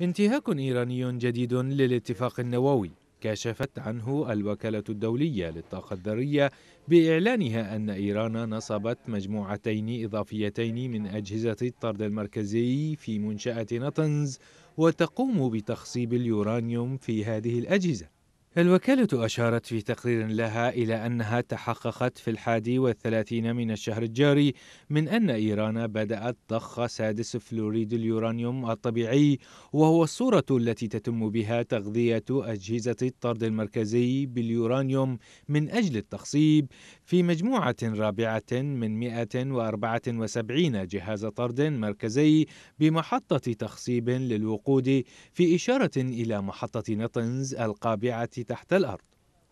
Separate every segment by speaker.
Speaker 1: انتهاك إيراني جديد للاتفاق النووي كشفت عنه الوكالة الدولية للطاقة الذرية بإعلانها أن إيران نصبت مجموعتين إضافيتين من أجهزة الطرد المركزي في منشأة نطنز وتقوم بتخصيب اليورانيوم في هذه الأجهزة الوكالة أشارت في تقرير لها إلى أنها تحققت في الحادي والثلاثين من الشهر الجاري من أن إيران بدأت ضخ سادس فلوريد اليورانيوم الطبيعي وهو الصورة التي تتم بها تغذية أجهزة الطرد المركزي باليورانيوم من أجل التخصيب في مجموعة رابعة من 174 جهاز طرد مركزي بمحطة تخصيب للوقود في إشارة إلى محطة نطنز القابعة تحت الأرض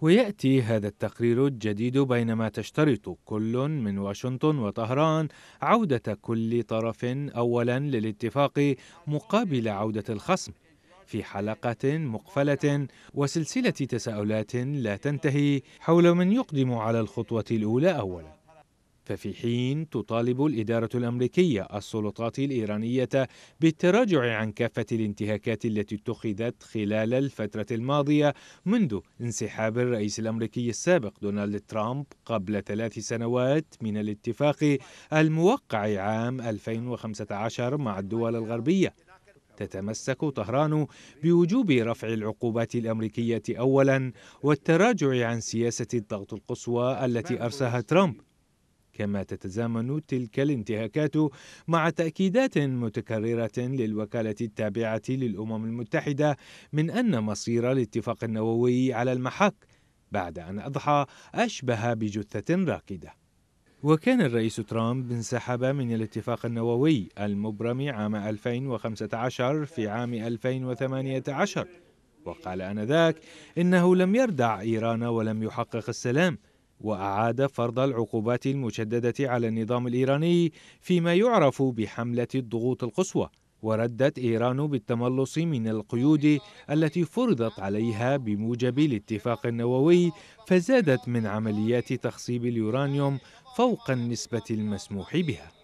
Speaker 1: ويأتي هذا التقرير الجديد بينما تشترط كل من واشنطن وطهران عودة كل طرف أولا للاتفاق مقابل عودة الخصم في حلقة مقفلة وسلسلة تساؤلات لا تنتهي حول من يقدم على الخطوة الأولى أولاً ففي حين تطالب الإدارة الأمريكية السلطات الإيرانية بالتراجع عن كافة الانتهاكات التي اتخذت خلال الفترة الماضية منذ انسحاب الرئيس الأمريكي السابق دونالد ترامب قبل ثلاث سنوات من الاتفاق الموقع عام 2015 مع الدول الغربية تتمسك طهران بوجوب رفع العقوبات الامريكيه اولا والتراجع عن سياسه الضغط القصوى التي ارساها ترامب كما تتزامن تلك الانتهاكات مع تأكيدات متكررة للوكالة التابعة للأمم المتحدة من أن مصير الاتفاق النووي على المحك بعد أن أضحى أشبه بجثة راكدة وكان الرئيس ترامب انسحب من الاتفاق النووي المبرم عام 2015 في عام 2018 وقال آنذاك إنه لم يردع إيران ولم يحقق السلام وأعاد فرض العقوبات المشددة على النظام الإيراني فيما يعرف بحملة الضغوط القصوى وردت إيران بالتملص من القيود التي فرضت عليها بموجب الاتفاق النووي فزادت من عمليات تخصيب اليورانيوم فوق النسبة المسموح بها